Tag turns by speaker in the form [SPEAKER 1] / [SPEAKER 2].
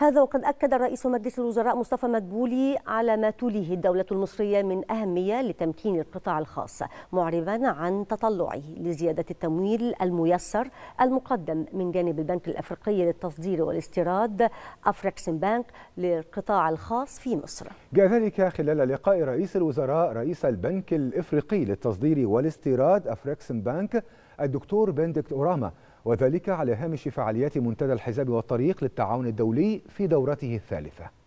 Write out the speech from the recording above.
[SPEAKER 1] هذا وقد أكد رئيس مجلس الوزراء مصطفى مدبولي على ما توليه الدولة المصرية من أهمية لتمكين القطاع الخاص معربا عن تطلعه لزيادة التمويل الميسر المقدم من جانب البنك الأفريقي للتصدير والاستيراد أفريكسن بانك للقطاع الخاص في مصر
[SPEAKER 2] جاء ذلك خلال لقاء رئيس الوزراء رئيس البنك الإفريقي للتصدير والاستيراد أفريكسن بانك الدكتور بندكت أوراما وذلك على هامش فعاليات منتدى الحزاب والطريق للتعاون الدولي في دورته الثالثه